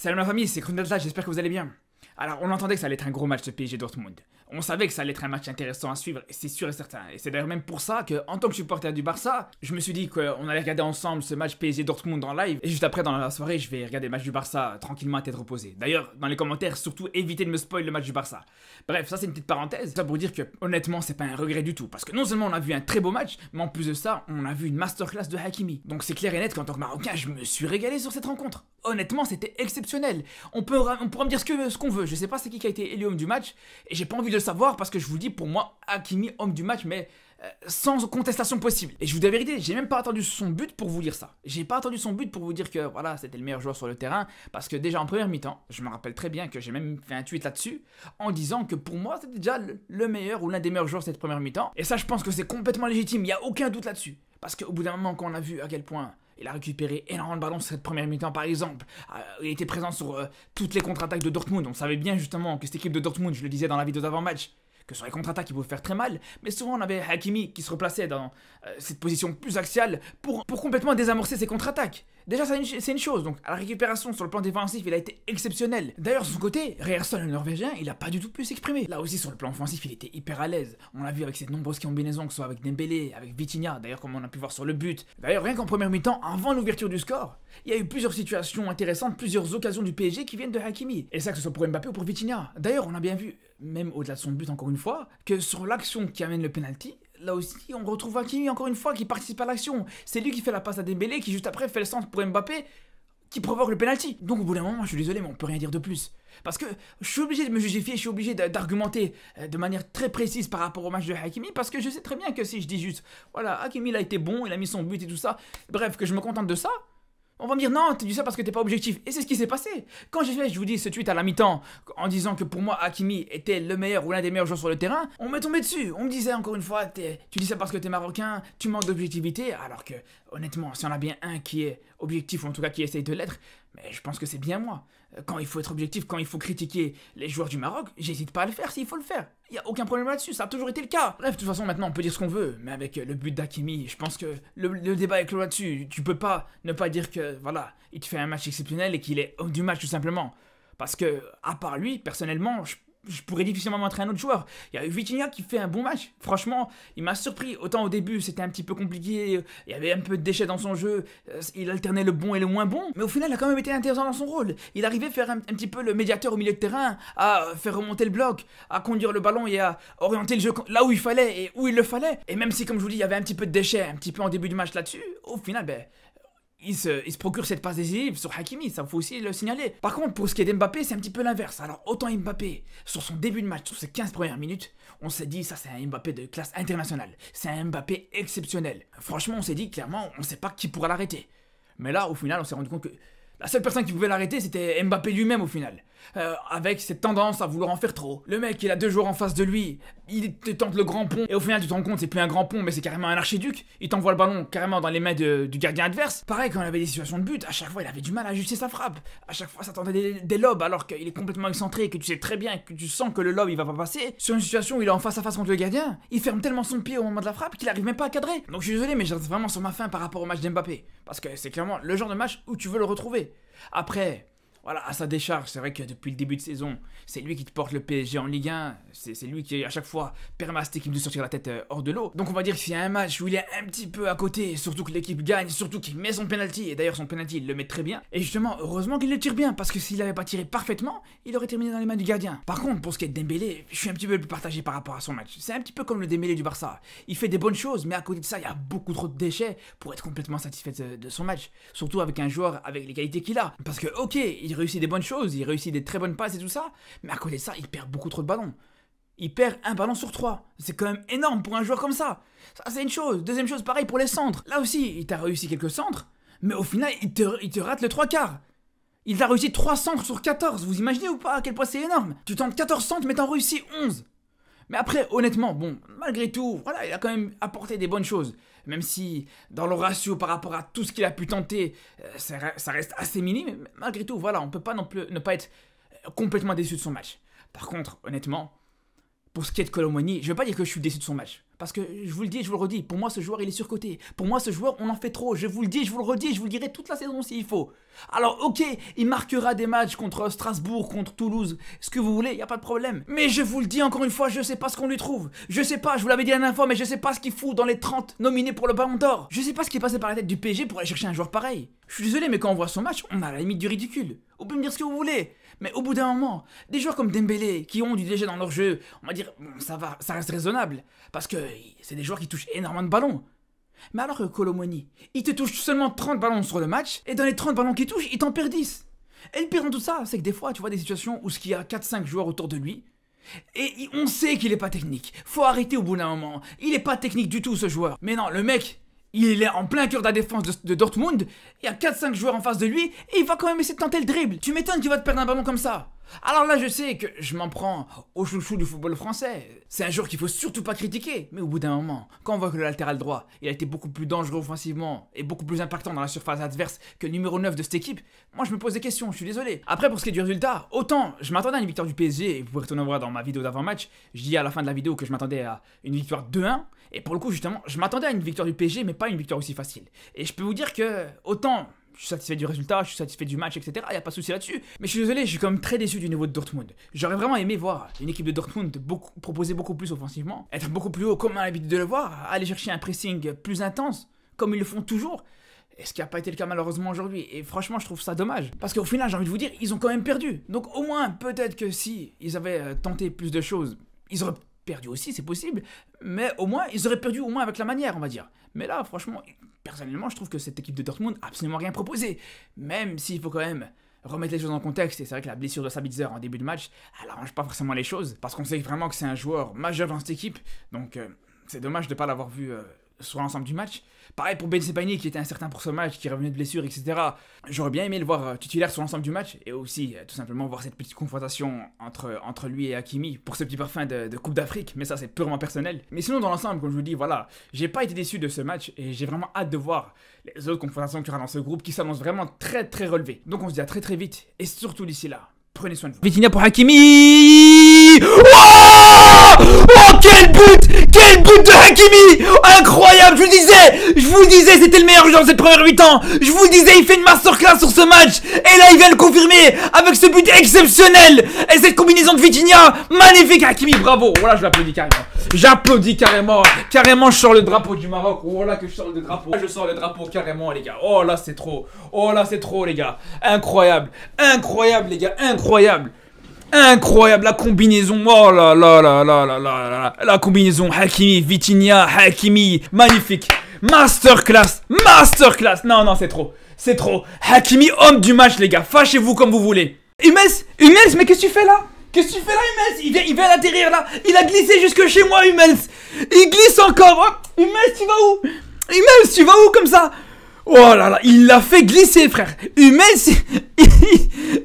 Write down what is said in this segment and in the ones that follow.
Salut ma famille, c'est Krundelta, j'espère que vous allez bien. Alors, on entendait que ça allait être un gros match de PSG Dortmund. On savait que ça allait être un match intéressant à suivre, c'est sûr et certain. Et c'est d'ailleurs même pour ça que, en tant que supporter du Barça, je me suis dit qu'on allait regarder ensemble ce match PSG Dortmund en live. Et juste après, dans la soirée, je vais regarder le match du Barça tranquillement à tête reposée. D'ailleurs, dans les commentaires, surtout évitez de me spoiler le match du Barça. Bref, ça c'est une petite parenthèse. Ça pour dire que, honnêtement, c'est pas un regret du tout. Parce que non seulement on a vu un très beau match, mais en plus de ça, on a vu une masterclass de Hakimi. Donc c'est clair et net qu'en tant que Marocain, je me suis régalé sur cette rencontre honnêtement, c'était exceptionnel. On, peut, pourra me dire ce qu'on veut. Je ne sais pas c'est qui a été élu homme du match. Et j'ai pas envie de le savoir parce que je vous dis, pour moi, Hakimi, homme du match, mais euh, sans contestation possible. Et je vous dis la vérité, j'ai même pas attendu son but pour vous dire ça. J'ai pas attendu son but pour vous dire que voilà, c'était le meilleur joueur sur le terrain. Parce que déjà en première mi-temps, je me rappelle très bien que j'ai même fait un tweet là-dessus en disant que pour moi, c'était déjà le meilleur ou l'un des meilleurs joueurs cette première mi-temps. Et ça, je pense que c'est complètement légitime. Il n'y a aucun doute là-dessus. Parce qu'au bout d'un moment, quand on a vu à quel point il a récupéré énormément de ballons cette première mi-temps par exemple. Euh, il était présent sur euh, toutes les contre-attaques de Dortmund. On savait bien justement que cette équipe de Dortmund, je le disais dans la vidéo d'avant-match, que sur les contre-attaques, qui pouvaient faire très mal, mais souvent on avait Hakimi qui se replaçait dans euh, cette position plus axiale pour, pour complètement désamorcer ses contre-attaques. Déjà, c'est une, chose, donc à la récupération sur le plan défensif, il a été exceptionnel. D'ailleurs, de son côté, Ryerson, le Norvégien, il n'a pas du tout pu s'exprimer. Là aussi, sur le plan offensif, il était hyper à l'aise. On l'a vu avec ses nombreuses combinaisons, que ce soit avec Dembélé, avec Vitinha, d'ailleurs, comme on a pu voir sur le but. D'ailleurs, rien qu'en première mi-temps, avant l'ouverture du score, il y a eu plusieurs situations intéressantes, plusieurs occasions du PSG qui viennent de Hakimi. Et ça, que ce soit pour Mbappé ou pour Vitinha. D'ailleurs, on a bien vu même au-delà de son but encore une fois, que sur l'action qui amène le penalty, là aussi on retrouve Hakimi encore une fois qui participe à l'action. C'est lui qui fait la passe à Dembélé, qui juste après fait le centre pour Mbappé, qui provoque le penalty. Donc au bout d'un moment, je suis désolé, mais on peut rien dire de plus. Parce que je suis obligé de me justifier, je suis obligé d'argumenter euh, de manière très précise par rapport au match de Hakimi, parce que je sais très bien que si je dis juste, voilà, Hakimi il a été bon, il a mis son but et tout ça, bref, que je me contente de ça, on va me dire non, tu dis ça parce que t'es pas objectif. Et c'est ce qui s'est passé. Quand j'ai fait, je vous dis, ce tweet à la mi-temps, en disant que pour moi, Hakimi était le meilleur ou l'un des meilleurs joueurs sur le terrain, on m'est tombé dessus. On me disait encore une fois, tu dis ça parce que t'es marocain, tu manques d'objectivité. Alors que, honnêtement, si on a bien un qui est objectif, ou en tout cas qui essaye de l'être, mais je pense que c'est bien moi quand il faut être objectif, quand il faut critiquer les joueurs du Maroc, j'hésite pas à le faire s'il faut le faire. Il y a aucun problème là-dessus, ça a toujours été le cas. Bref, de toute façon, maintenant, on peut dire ce qu'on veut, mais avec euh, le but d'Akimi, je pense que le, débat est clos là-dessus. Tu peux pas ne pas dire que, voilà, il te fait un match exceptionnel et qu'il est homme du match tout simplement. Parce que, à part lui, personnellement, je je pourrais difficilement montrer un autre joueur. Il y a Vitinha qui fait un bon match. Franchement, il m'a surpris. Autant au début, c'était un petit peu compliqué. Il y avait un peu de déchets dans son jeu. Euh, il alternait le bon et le moins bon. Mais au final, il a quand même été intéressant dans son rôle. Il arrivait à faire un, petit peu le médiateur au milieu de terrain, à euh, faire remonter le bloc, à conduire le ballon et à orienter le jeu là où il fallait et où il le fallait. Et même si, comme je vous dis, il y avait un petit peu de déchets, un petit peu en début du match là-dessus, au final, ben, il se, procure cette passe décisive sur Hakimi, ça faut aussi le signaler. Par contre, pour ce qui est d'Mbappé, c'est un petit peu l'inverse. Alors, autant Mbappé, sur son début de match, sur ses 15 premières minutes, on s'est dit, ça c'est un Mbappé de classe internationale. C'est un Mbappé exceptionnel. Franchement, on s'est dit, clairement, on ne sait pas qui pourra l'arrêter. Mais là, au final, on s'est rendu compte que la seule personne qui pouvait l'arrêter, c'était Mbappé lui-même au final. Euh, avec cette tendance à vouloir en faire trop. Le mec, il a deux jours en face de lui, il tente le grand pont, et au final, tu te rends compte, c'est plus un grand pont, mais c'est carrément un archiduc. Il t'envoie le ballon carrément dans les mains du gardien adverse. Pareil, quand il avait des situations de but, à chaque fois, il avait du mal à ajuster sa frappe. À chaque fois, ça tentait des, des lobes, alors qu'il est complètement excentré, que tu sais très bien, que tu sens que le lobe, il va pas passer. Sur une situation où il est en face à face contre le gardien, il ferme tellement son pied au moment de la frappe qu'il arrive même pas à cadrer. Donc, je suis désolé, mais j'étais vraiment sur ma faim par rapport au match d'Mbappé. Parce que c'est clairement le genre de match où tu veux le retrouver. Après, voilà, à sa décharge, c'est vrai que depuis le début de saison, c'est lui qui te porte le PSG en Ligue 1, c'est lui qui à chaque fois permet à cette équipe de sortir la tête euh, hors de l'eau. Donc on va dire que s'il y a un match où il est un petit peu à côté, surtout que l'équipe gagne, surtout qu'il met son penalty, et d'ailleurs son penalty il le met très bien, et justement heureusement qu'il le tire bien, parce que s'il n'avait pas tiré parfaitement, il aurait terminé dans les mains du gardien. Par contre, pour ce qui est de Dembélé, je suis un petit peu plus partagé par rapport à son match. C'est un petit peu comme le Dembélé du Barça. Il fait des bonnes choses, mais à côté de ça, il y a beaucoup trop de déchets pour être complètement satisfait de son match, surtout avec un joueur avec les qualités qu'il a. Parce que ok, il réussit des bonnes choses, il réussit des très bonnes passes et tout ça, mais à côté de ça, il perd beaucoup trop de ballons. Il perd un ballon sur trois. C'est quand même énorme pour un joueur comme ça. Ça, c'est une chose. Deuxième chose, pareil pour les centres. Là aussi, il t'a réussi quelques centres, mais au final, il te, rate le trois quarts. Il t'a réussi 3 centres sur 14. Vous imaginez ou pas à quel point c'est énorme Tu tentes 14 centres, mais t'en réussis 11. Mais après, honnêtement, bon, malgré tout, voilà, il a quand même apporté des bonnes choses. Même si, dans le ratio par rapport à tout ce qu'il a pu tenter, euh, ça, reste assez minime. malgré tout, voilà, on peut pas non plus ne pas être euh, complètement déçu de son match. Par contre, honnêtement, pour ce qui est de Colomoni, je veux pas dire que je suis déçu de son match. Parce que je vous le dis, je vous le redis, pour moi ce joueur il est surcoté. Pour moi ce joueur on en fait trop. Je vous le dis, je vous le redis, je vous le dirai toute la saison s'il faut. Alors ok, il marquera des matchs contre Strasbourg, contre Toulouse, ce que vous voulez, il y a pas de problème. Mais je vous le dis encore une fois, je sais pas ce qu'on lui trouve. Je sais pas, je vous l'avais dit la dernière fois, mais je sais pas ce qu'il fout dans les 30 nominés pour le Ballon d'Or. Je sais pas ce qui est passé par la tête du PSG pour aller chercher un joueur pareil. Je suis désolé, mais quand on voit son match, on a la limite du ridicule. Vous pouvez me dire ce que vous voulez, mais au bout d'un moment, des joueurs comme Dembélé, qui ont du déjà dans leur jeu, on va dire, ça va, ça reste raisonnable, parce que c'est des joueurs qui touchent énormément de ballons. Mais alors que Colomoni, il te touche seulement 30 ballons sur le match, et dans les 30 ballons qu'il touche, il t'en perd 10. Et le pire dans tout ça, c'est que des fois, tu vois des situations où ce y a 4-5 joueurs autour de lui, et on sait qu'il n'est pas technique. Faut arrêter au bout d'un moment. Il n'est pas technique du tout ce joueur. Mais non, le mec, il est en plein cœur de la défense de, Dortmund, il y a 4-5 joueurs en face de lui, et il va quand même essayer de tenter le dribble. Tu m'étonnes qu'il va te perdre un ballon comme ça. Alors là, je sais que je m'en prends au chouchou du football français. C'est un joueur qu'il faut surtout pas critiquer. Mais au bout d'un moment, quand on voit que le latéral droit, il a été beaucoup plus dangereux offensivement et beaucoup plus impactant dans la surface adverse que le numéro 9 de cette équipe, moi je me pose des questions, je suis désolé. Après, pour ce qui est du résultat, autant je m'attendais à une victoire du PSG, et vous pouvez retourner voir dans ma vidéo d'avant-match, je dis à la fin de la vidéo que je m'attendais à une victoire 2-1. Et pour le coup, justement, je m'attendais à une victoire du PSG, mais pas une victoire aussi facile. Et je peux vous dire que, autant je suis satisfait du résultat, je suis satisfait du match, etc. Il n'y a pas de souci là-dessus. Mais je suis désolé, je suis quand même très déçu du niveau de Dortmund. J'aurais vraiment aimé voir une équipe de Dortmund beaucoup, proposer beaucoup plus offensivement, être beaucoup plus haut comme on a l'habitude de le voir, aller chercher un pressing plus intense, comme ils le font toujours. Et ce qui n'a pas été le cas malheureusement aujourd'hui. Et franchement, je trouve ça dommage. Parce qu'au final, j'ai envie de vous dire, ils ont quand même perdu. Donc au moins, peut-être que si ils avaient euh, tenté plus de choses, ils auraient perdu aussi, c'est possible, mais au moins, ils auraient perdu au moins avec la manière, on va dire. Mais là, franchement, personnellement, je trouve que cette équipe de Dortmund n'a absolument rien proposé, même s'il faut quand même remettre les choses en contexte, et c'est vrai que la blessure de Sabitzer en début de match, elle arrange pas forcément les choses, parce qu'on sait vraiment que c'est un joueur majeur dans cette équipe, donc euh, c'est dommage de ne pas l'avoir vu euh, sur l'ensemble du match. Pareil pour Ben Sepani qui était incertain pour ce match, qui revenait de blessure, etc. J'aurais bien aimé le voir euh, titulaire sur l'ensemble du match et aussi euh, tout simplement voir cette petite confrontation entre, entre lui et Hakimi pour ce petit parfum de, Coupe d'Afrique, mais ça c'est purement personnel. Mais sinon dans l'ensemble, comme je vous dis, voilà, j'ai pas été déçu de ce match et j'ai vraiment hâte de voir les autres confrontations qu'il y aura dans ce groupe qui s'annoncent vraiment très très relevées. Donc on se dit à très très vite et surtout d'ici là, prenez soin de vous. Vitinha pour Hakimi Oh, quel but Quel but de Hakimi je vous le disais Je vous le disais, c'était le meilleur joueur de cette première mi ans Je vous le disais, il fait une masterclass sur ce match Et là, il vient le confirmer avec ce but exceptionnel Et cette combinaison de Virginia magnifique Hakimi, bravo Voilà, oh je l'applaudis carrément J'applaudis carrément Carrément, je sors le drapeau du Maroc Voilà oh que je sors le drapeau Je sors le drapeau carrément, les gars Oh là, c'est trop Oh là, c'est trop, les gars Incroyable Incroyable, les gars Incroyable Incroyable la combinaison. Oh là là là là là La combinaison Hakimi, Vitinha, Hakimi. Magnifique. Masterclass. Masterclass. Non, non, c'est trop. C'est trop. Hakimi, homme du match, les gars. Fâchez-vous comme vous voulez. Hummels Hummels, mais qu'est-ce que tu fais là Qu'est-ce que tu fais là, Hummels Il vient, il d'atterrir là. Il a glissé jusque chez moi, Hummels. Il glisse encore. Oh, Hummels, tu vas où Hummels, tu vas où comme ça Oh là là, il l'a fait glisser, frère. Hummels,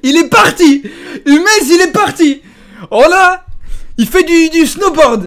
il est parti. Hummels, il est parti. Oh là, il fait du, du snowboard.